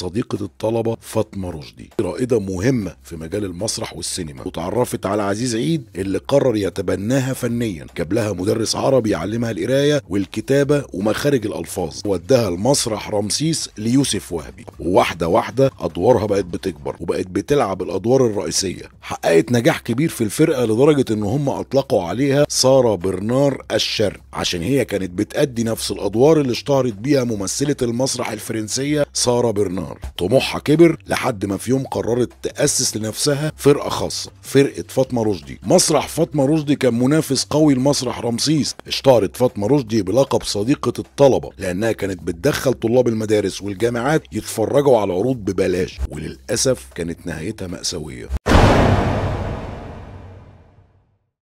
صديقة الطلبة فاطمة رشدي رائدة مهمة في مجال المسرح والسينما وتعرفت على عزيز عيد اللي قرر يتبناها فنيا جاب لها مدرس عربي يعلمها القراية والكتابة ومخارج الألفاظ ودها المسرح رمسيس ليوسف وهبي وواحدة واحدة أدوارها بقت بتكبر وبقت بتلعب الأدوار الرئيسية حققت نجاح كبير في الفرقة لدرجة إن هم أطلقوا عليها سارة برنار الشر عشان هي كانت بتأدي نفس الأدوار اللي اشتهرت بيها ممثلة المسرح الفرنسية ساره برنار طموحها كبر لحد ما في يوم قررت تاسس لنفسها فرقه خاصه فرقه فاطمه رشدي مسرح فاطمه رشدي كان منافس قوي لمسرح رمسيس اشتهرت فاطمه رشدي بلقب صديقه الطلبه لانها كانت بتدخل طلاب المدارس والجامعات يتفرجوا على العروض ببلاش وللاسف كانت نهايتها ماساويه